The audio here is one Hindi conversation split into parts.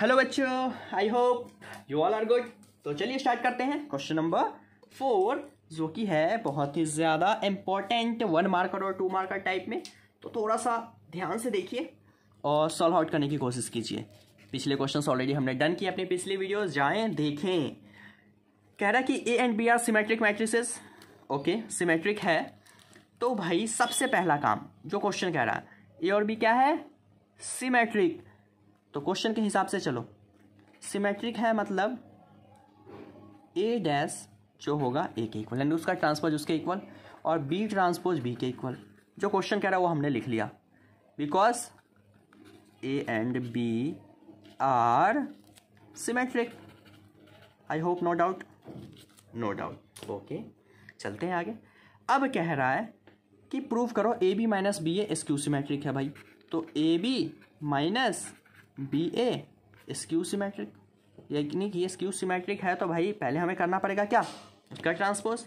हेलो बच्चों I hope you all are good तो चलिए स्टार्ट करते हैं क्वेश्चन नंबर फोर जो कि है बहुत ही ज़्यादा इम्पॉर्टेंट वन मार्कर और टू मार्कर टाइप में तो थोड़ा सा ध्यान से देखिए और सॉल्व आउट करने की कोशिश कीजिए पिछले क्वेश्चन ऑलरेडी हमने डन किए अपने पिछले वीडियो जाएं देखें कह रहा है कि A and B are symmetric matrices okay symmetric है तो भाई सबसे पहला काम जो क्वेश्चन कह रहा है ए और बी क्या है सिमेट्रिक तो क्वेश्चन के हिसाब से चलो सिमेट्रिक है मतलब ए डैस जो होगा ए के इक्वल यानी उसका ट्रांसपोज उसके इक्वल और बी ट्रांसपोज बी के इक्वल जो क्वेश्चन कह रहा है वो हमने लिख लिया because A and B are symmetric I hope no doubt no doubt okay चलते हैं आगे अब कह रहा है कि प्रूव करो A B minus B A skew symmetric है भाई तो A B minus B A skew symmetric यानी कि ये स्क्यू सीमेट्रिक है तो भाई पहले हमें करना पड़ेगा क्या इसका ट्रांसपोज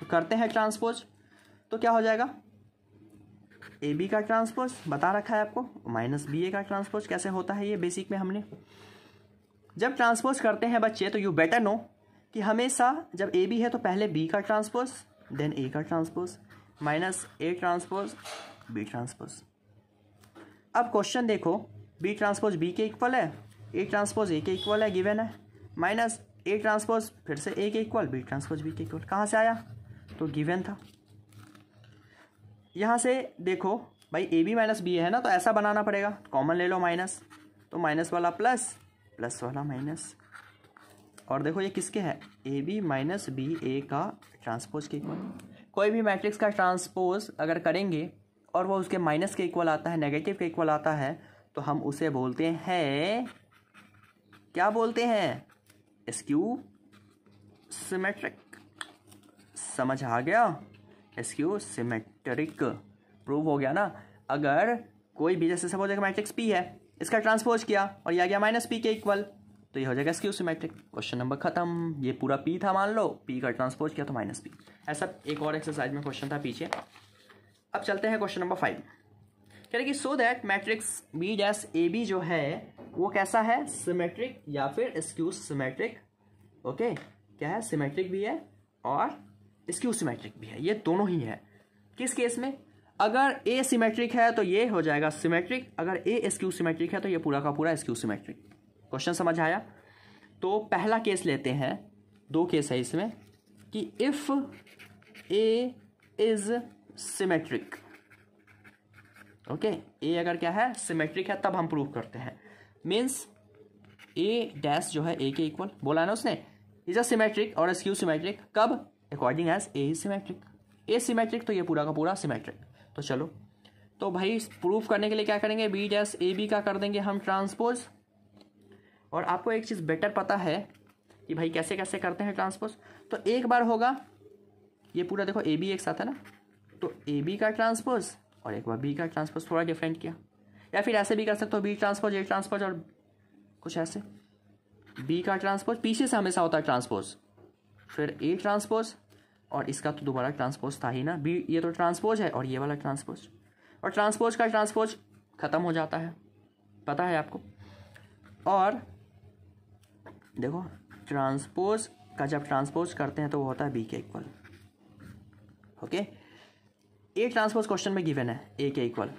तो करते हैं ट्रांसपोज तो क्या हो जाएगा ए बी का ट्रांसपोज बता रखा है आपको माइनस बी ए का ट्रांसपोज कैसे होता है ये बेसिक में हमने जब ट्रांसपोज करते हैं बच्चे तो यू बेटर नो कि हमेशा जब ए बी है तो पहले बी का ट्रांसपोज देन ए का transpose minus A transpose B transpose अब क्वेश्चन देखो बी ट्रांसपोज बी के इक्वल है ए ट्रांसपोज ए के इक्वल है गिवन है माइनस ए ट्रांसपोज फिर से ए के इक्वल बी ट्रांसपोज बी के इक्वल कहाँ से आया तो गिवन था यहाँ से देखो भाई ए बी माइनस बी है ना तो ऐसा बनाना पड़ेगा कॉमन ले लो माइनस तो माइनस वाला प्लस प्लस वाला माइनस और देखो ये किसके है A B minus B A का ट्रांसपोज के इक्वल कोई भी मैट्रिक्स का ट्रांसपोज अगर करेंगे और वो उसके माइनस के इक्वल आता है नेगेटिव के इक्वल आता है तो हम उसे बोलते हैं क्या बोलते हैं एसक्यू सिमेट्रिक समझ आ गया एसक्यू सिमेट्रिक प्रूव हो गया ना अगर कोई भी जैसे सपोज एक मैट्रिक्स पी है इसका ट्रांसपोज किया और यह गया माइनस पी के इक्वल तो ये हो जाएगा एसक्यू सिमेट्रिक क्वेश्चन नंबर खत्म ये पूरा पी था मान लो पी का ट्रांसपोज किया तो माइनस पी ऐसा एक और एक्सरसाइज में क्वेश्चन था पीछे अब चलते हैं क्वेश्चन नंबर फाइव यानी कि so that matrix B dash A B जो है वो कैसा है सिमेट्रिक या फिर स्क्यू सिमेट्रिक ओके क्या है सिमेट्रिक भी है और स्क्यू सिमेट्रिक भी है ये दोनों ही है किस केस में अगर ए सिमेट्रिक है तो ये हो जाएगा सिमेट्रिक अगर ए स्क्यू सिमेट्रिक है तो ये पूरा का पूरा स्क्यू सिमेट्रिक क्वेश्चन समझ आया तो पहला केस लेते हैं दो केस है इसमें कि if A is symmetric okay A अगर क्या है सिमेट्रिक है तब हम प्रूव करते हैं मीन्स ए डैश जो है ए के इक्वल बोला है ना उसने इज अ सिमेट्रिक और एस क्यू सिमेट्रिक कब according as A is symmetric A symmetric तो ये पूरा का पूरा सिमेट्रिक तो चलो तो भाई प्रूफ करने के लिए क्या करेंगे बी डैश ए बी का कर देंगे हम ट्रांसपोज और आपको एक चीज़ बेटर पता है कि भाई कैसे कैसे करते हैं ट्रांसपोज तो एक बार होगा ये पूरा देखो ए बी एक साथ है ना तो ए बी का ट्रांसपोज और एक बार बी का ट्रांसपोज थोड़ा डिफरेंट किया या फिर ऐसे भी कर सकते हो बी ट्रांसपोज ए ट्रांसपोज और कुछ ऐसे बी का ट्रांसपोज पीछे से हमेशा होता है ट्रांसपोज फिर ए ट्रांसपोज और इसका तो दोबारा ट्रांसपोज था ही ना बी ये तो ट्रांसपोज है और ये वाला ट्रांसपोज और ट्रांसपोज का ट्रांसपोज ख़त्म हो जाता है पता है आपको और देखो ट्रांसपोज का जब ट्रांसपोज करते हैं तो वो होता है बी के equal okay A transpose question में गिवन है ए के इक्वल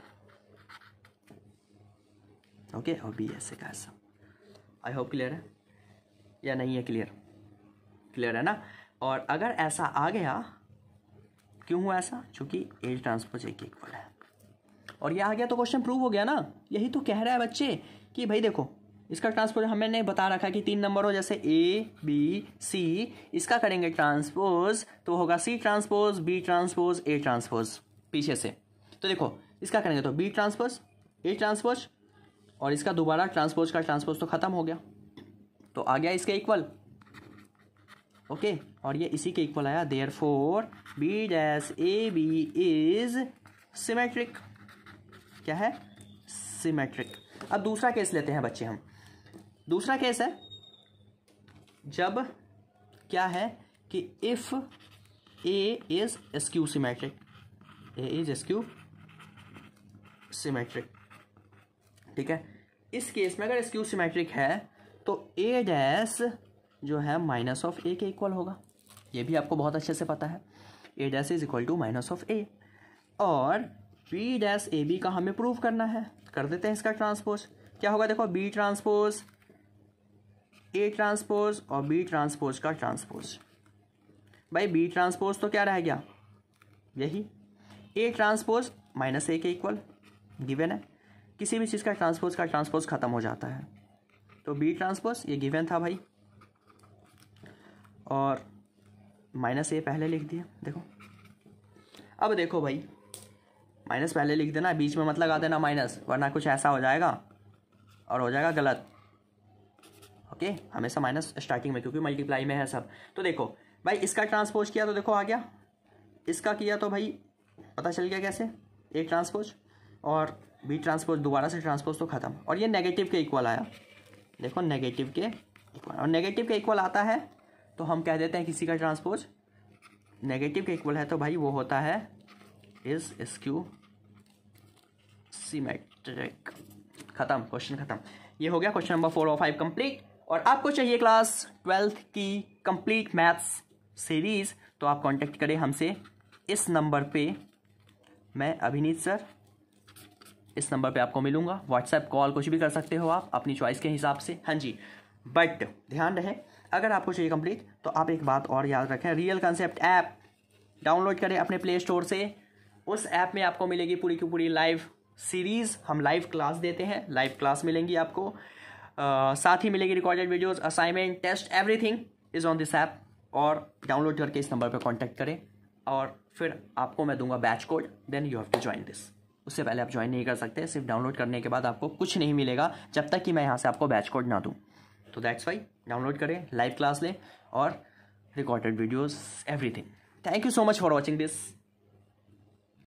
ओके और बी ऐसे का ऐसा आई होप क्लियर है या नहीं है क्लियर क्लियर है ना और अगर ऐसा आ गया क्यों हुआ ऐसा क्योंकि ए ट्रांसपोज ए के इक्वल है और ये आ गया तो क्वेश्चन प्रूव हो गया ना यही तो कह रहा है बच्चे कि भाई देखो इसका ट्रांसपोज हमने बता रखा कि तीन नंबर हो जैसे ए बी सी इसका करेंगे ट्रांसपोज तो होगा C transpose B transpose A transpose पीछे से तो देखो इसका करेंगे तो बी ट्रांसपोज ए ट्रांसपोज और इसका दोबारा ट्रांसपोज का ट्रांसपोज तो ख़त्म हो गया तो आ गया इसके इक्वल ओके और ये इसी के इक्वल आया therefore B dash A B is symmetric क्या है सिमेट्रिक अब दूसरा केस लेते हैं बच्चे हम दूसरा केस है जब क्या है कि if A is skew symmetric A is skew symmetric ठीक है इस केस में अगर एस क्यू सिमेट्रिक है तो ए डैस जो है माइनस ऑफ ए के इक्वल होगा ये भी आपको बहुत अच्छे से पता है A dash is equal to minus of A और बी डैस ए बी का हमें प्रूव करना है कर देते हैं इसका ट्रांसपोज क्या होगा देखो बी ट्रांसपोज ए ट्रांसपोज और बी ट्रांसपोज का ट्रांसपोज भाई बी ट्रांसपोज तो क्या रह गया यही ए ट्रांसपोज माइनस ए के इक्वल गिवन है किसी भी चीज़ का ट्रांसपोज का ट्रांसपोज खत्म हो जाता है तो बी ट्रांसपोज ये गिवेन था भाई और माइनस ए पहले लिख दिया देखो अब देखो भाई माइनस पहले लिख देना बीच में मत लगा देना माइनस वरना कुछ ऐसा हो जाएगा और हो जाएगा गलत ओके हमेशा माइनस स्टार्टिंग में क्योंकि मल्टीप्लाई में है सब तो देखो भाई इसका ट्रांसपोज किया तो देखो आ गया इसका किया तो भाई पता चल गया कैसे ए ट्रांसपोज और बी ट्रांसपोज दोबारा से ट्रांसपोज तो ख़त्म और ये नेगेटिव के इक्वल आया देखो नेगेटिव के इक्वल और नेगेटिव के इक्वल आता है तो हम कह देते हैं किसी का ट्रांसपोज नेगेटिव के इक्वल है तो भाई वो होता है इज स्क्यू सीमेट्रिक ख़त्म क्वेश्चन ख़त्म ये हो गया क्वेश्चन नंबर फोर और फाइव कंप्लीट और आपको चाहिए क्लास ट्वेल्थ की कंप्लीट मैथ्स सीरीज़ तो आप कांटेक्ट करें हमसे इस नंबर पे मैं अभिनीत सर इस नंबर पे आपको मिलूंगा व्हाट्सएप कॉल कुछ भी कर सकते हो आप अपनी चॉइस के हिसाब से हाँ जी बट ध्यान रहे अगर आपको चाहिए कंप्लीट तो आप एक बात और याद रखें रियल कंसेप्ट ऐप डाउनलोड करें अपने प्ले स्टोर से उस ऐप में आपको मिलेगी पूरी की पूरी लाइव सीरीज़ हम लाइव क्लास देते हैं लाइव क्लास मिलेंगी आपको आ, साथ ही मिलेगी recorded videos assignment test everything is on this app और डाउनलोड करके इस नंबर पर कॉन्टैक्ट करें और फिर आपको मैं दूंगा batch code then you have to join this उससे पहले आप ज्वाइन नहीं कर सकते सिर्फ डाउनलोड करने के बाद आपको कुछ नहीं मिलेगा जब तक कि मैं यहाँ से आपको बैच कोड ना दूँ तो दैट्स वाई डाउनलोड करें लाइव क्लास लें और recorded videos everything thank you so much for watching this